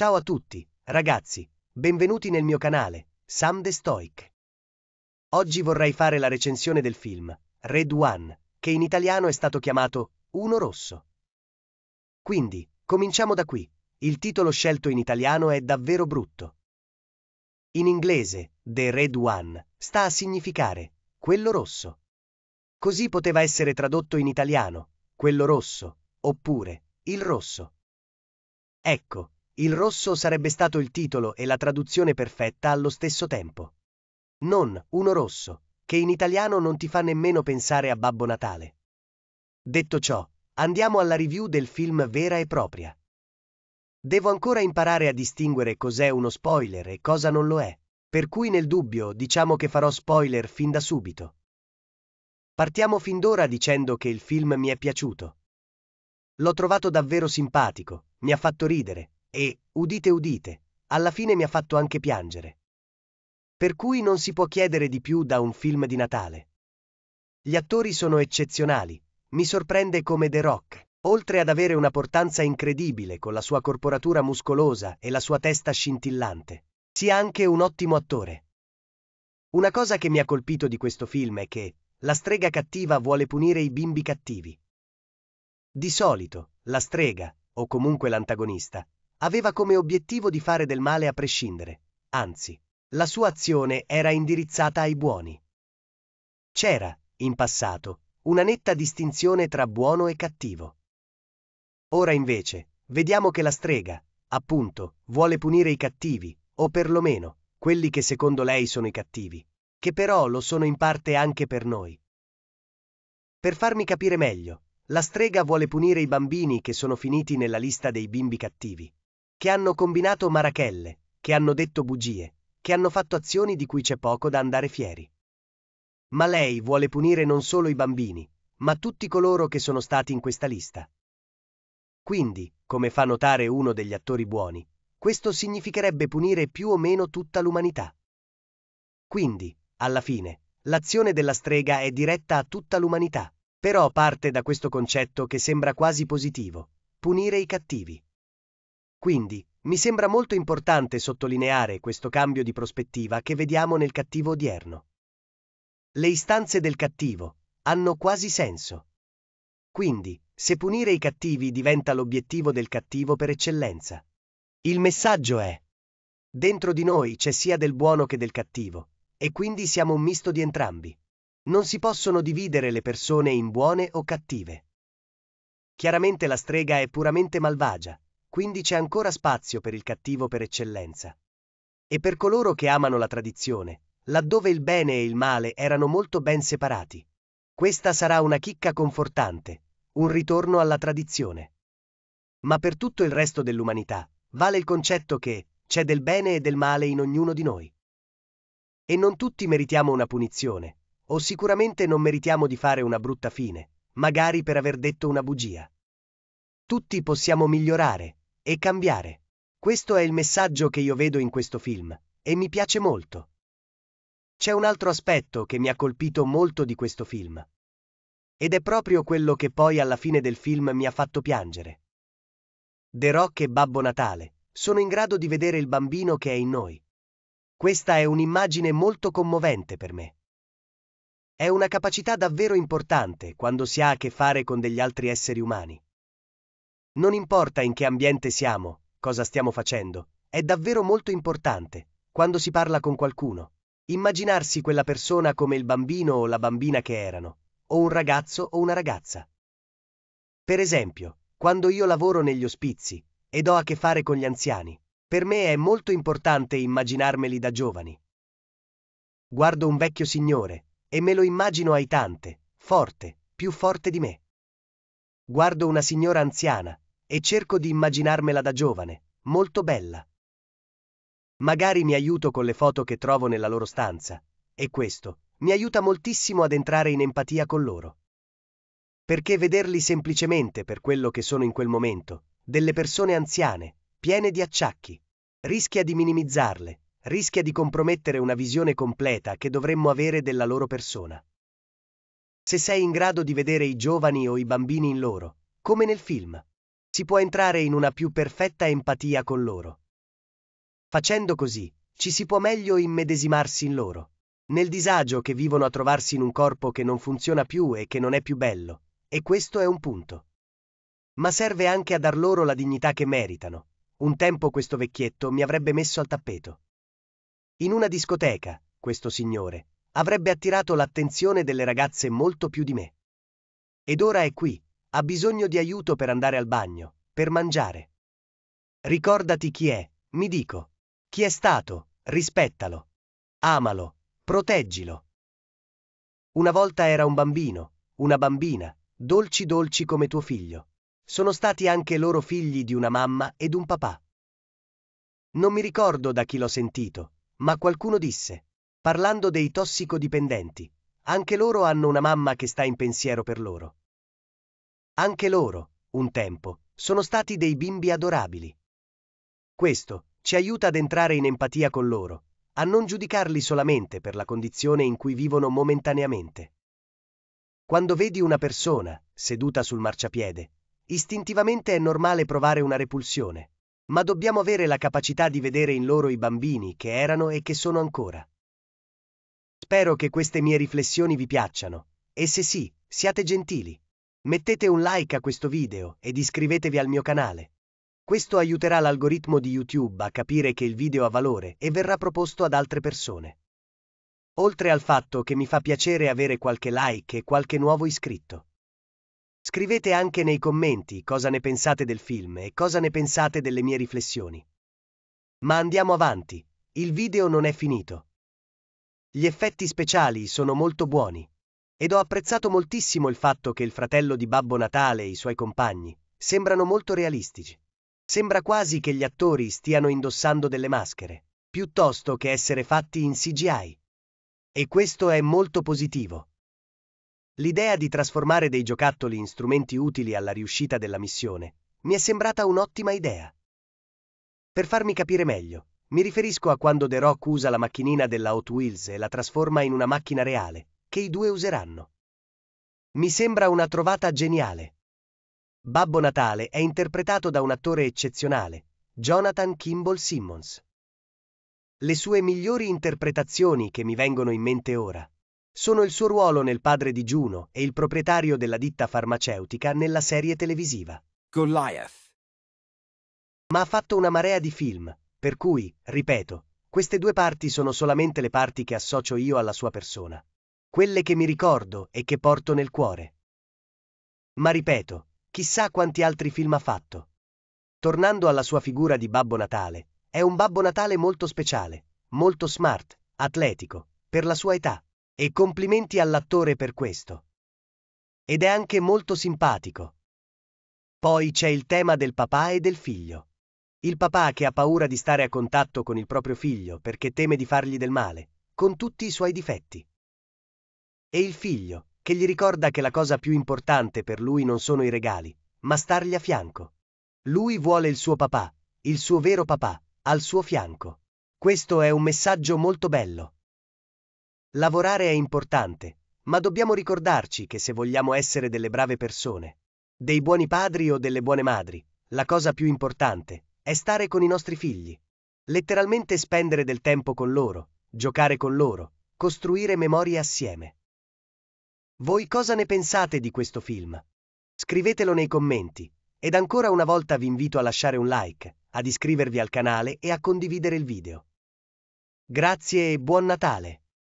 Ciao a tutti, ragazzi, benvenuti nel mio canale, Sam The Stoic. Oggi vorrei fare la recensione del film Red One, che in italiano è stato chiamato Uno Rosso. Quindi, cominciamo da qui. Il titolo scelto in italiano è davvero brutto. In inglese, The Red One sta a significare quello rosso. Così poteva essere tradotto in italiano, quello rosso, oppure il rosso. Ecco, il rosso sarebbe stato il titolo e la traduzione perfetta allo stesso tempo. Non uno rosso, che in italiano non ti fa nemmeno pensare a Babbo Natale. Detto ciò, andiamo alla review del film vera e propria. Devo ancora imparare a distinguere cos'è uno spoiler e cosa non lo è, per cui nel dubbio diciamo che farò spoiler fin da subito. Partiamo fin d'ora dicendo che il film mi è piaciuto. L'ho trovato davvero simpatico, mi ha fatto ridere, e, udite udite, alla fine mi ha fatto anche piangere. Per cui non si può chiedere di più da un film di Natale. Gli attori sono eccezionali, mi sorprende come The Rock, oltre ad avere una portanza incredibile con la sua corporatura muscolosa e la sua testa scintillante, sia anche un ottimo attore. Una cosa che mi ha colpito di questo film è che la strega cattiva vuole punire i bimbi cattivi. Di solito, la strega, o comunque l'antagonista, aveva come obiettivo di fare del male a prescindere. Anzi, la sua azione era indirizzata ai buoni. C'era, in passato, una netta distinzione tra buono e cattivo. Ora invece, vediamo che la strega, appunto, vuole punire i cattivi, o perlomeno, quelli che secondo lei sono i cattivi, che però lo sono in parte anche per noi. Per farmi capire meglio, la strega vuole punire i bambini che sono finiti nella lista dei bimbi cattivi che hanno combinato marachelle, che hanno detto bugie, che hanno fatto azioni di cui c'è poco da andare fieri. Ma lei vuole punire non solo i bambini, ma tutti coloro che sono stati in questa lista. Quindi, come fa notare uno degli attori buoni, questo significherebbe punire più o meno tutta l'umanità. Quindi, alla fine, l'azione della strega è diretta a tutta l'umanità, però parte da questo concetto che sembra quasi positivo, punire i cattivi. Quindi, mi sembra molto importante sottolineare questo cambio di prospettiva che vediamo nel cattivo odierno. Le istanze del cattivo hanno quasi senso. Quindi, se punire i cattivi diventa l'obiettivo del cattivo per eccellenza. Il messaggio è, dentro di noi c'è sia del buono che del cattivo, e quindi siamo un misto di entrambi. Non si possono dividere le persone in buone o cattive. Chiaramente la strega è puramente malvagia, quindi c'è ancora spazio per il cattivo per eccellenza. E per coloro che amano la tradizione, laddove il bene e il male erano molto ben separati. Questa sarà una chicca confortante, un ritorno alla tradizione. Ma per tutto il resto dell'umanità, vale il concetto che c'è del bene e del male in ognuno di noi. E non tutti meritiamo una punizione, o sicuramente non meritiamo di fare una brutta fine, magari per aver detto una bugia. Tutti possiamo migliorare, e cambiare. Questo è il messaggio che io vedo in questo film, e mi piace molto. C'è un altro aspetto che mi ha colpito molto di questo film. Ed è proprio quello che poi alla fine del film mi ha fatto piangere. The Rock e Babbo Natale sono in grado di vedere il bambino che è in noi. Questa è un'immagine molto commovente per me. È una capacità davvero importante quando si ha a che fare con degli altri esseri umani. Non importa in che ambiente siamo, cosa stiamo facendo, è davvero molto importante, quando si parla con qualcuno, immaginarsi quella persona come il bambino o la bambina che erano, o un ragazzo o una ragazza. Per esempio, quando io lavoro negli ospizi ed ho a che fare con gli anziani, per me è molto importante immaginarmeli da giovani. Guardo un vecchio signore e me lo immagino aitante, forte, più forte di me. Guardo una signora anziana e cerco di immaginarmela da giovane, molto bella. Magari mi aiuto con le foto che trovo nella loro stanza, e questo mi aiuta moltissimo ad entrare in empatia con loro. Perché vederli semplicemente per quello che sono in quel momento, delle persone anziane, piene di acciacchi, rischia di minimizzarle, rischia di compromettere una visione completa che dovremmo avere della loro persona. Se sei in grado di vedere i giovani o i bambini in loro, come nel film, si può entrare in una più perfetta empatia con loro. Facendo così, ci si può meglio immedesimarsi in loro, nel disagio che vivono a trovarsi in un corpo che non funziona più e che non è più bello, e questo è un punto. Ma serve anche a dar loro la dignità che meritano. Un tempo questo vecchietto mi avrebbe messo al tappeto. In una discoteca, questo signore, avrebbe attirato l'attenzione delle ragazze molto più di me. Ed ora è qui, ha bisogno di aiuto per andare al bagno, per mangiare. Ricordati chi è, mi dico. Chi è stato, rispettalo. Amalo, proteggilo. Una volta era un bambino, una bambina, dolci dolci come tuo figlio. Sono stati anche loro figli di una mamma ed un papà. Non mi ricordo da chi l'ho sentito, ma qualcuno disse, parlando dei tossicodipendenti, anche loro hanno una mamma che sta in pensiero per loro. Anche loro, un tempo, sono stati dei bimbi adorabili. Questo ci aiuta ad entrare in empatia con loro, a non giudicarli solamente per la condizione in cui vivono momentaneamente. Quando vedi una persona, seduta sul marciapiede, istintivamente è normale provare una repulsione, ma dobbiamo avere la capacità di vedere in loro i bambini che erano e che sono ancora. Spero che queste mie riflessioni vi piacciano, e se sì, siate gentili, Mettete un like a questo video ed iscrivetevi al mio canale. Questo aiuterà l'algoritmo di YouTube a capire che il video ha valore e verrà proposto ad altre persone. Oltre al fatto che mi fa piacere avere qualche like e qualche nuovo iscritto. Scrivete anche nei commenti cosa ne pensate del film e cosa ne pensate delle mie riflessioni. Ma andiamo avanti, il video non è finito. Gli effetti speciali sono molto buoni. Ed ho apprezzato moltissimo il fatto che il fratello di Babbo Natale e i suoi compagni sembrano molto realistici. Sembra quasi che gli attori stiano indossando delle maschere, piuttosto che essere fatti in CGI. E questo è molto positivo. L'idea di trasformare dei giocattoli in strumenti utili alla riuscita della missione mi è sembrata un'ottima idea. Per farmi capire meglio, mi riferisco a quando The Rock usa la macchinina della Hot Wheels e la trasforma in una macchina reale, che i due useranno. Mi sembra una trovata geniale. Babbo Natale è interpretato da un attore eccezionale, Jonathan Kimball Simmons. Le sue migliori interpretazioni che mi vengono in mente ora sono il suo ruolo nel padre di Juno e il proprietario della ditta farmaceutica nella serie televisiva Goliath. Ma ha fatto una marea di film, per cui, ripeto, queste due parti sono solamente le parti che associo io alla sua persona quelle che mi ricordo e che porto nel cuore. Ma ripeto, chissà quanti altri film ha fatto. Tornando alla sua figura di Babbo Natale, è un Babbo Natale molto speciale, molto smart, atletico, per la sua età, e complimenti all'attore per questo. Ed è anche molto simpatico. Poi c'è il tema del papà e del figlio. Il papà che ha paura di stare a contatto con il proprio figlio perché teme di fargli del male, con tutti i suoi difetti. E il figlio, che gli ricorda che la cosa più importante per lui non sono i regali, ma stargli a fianco. Lui vuole il suo papà, il suo vero papà, al suo fianco. Questo è un messaggio molto bello. Lavorare è importante, ma dobbiamo ricordarci che se vogliamo essere delle brave persone, dei buoni padri o delle buone madri, la cosa più importante è stare con i nostri figli. Letteralmente spendere del tempo con loro, giocare con loro, costruire memorie assieme. Voi cosa ne pensate di questo film? Scrivetelo nei commenti. Ed ancora una volta vi invito a lasciare un like, ad iscrivervi al canale e a condividere il video. Grazie e buon Natale!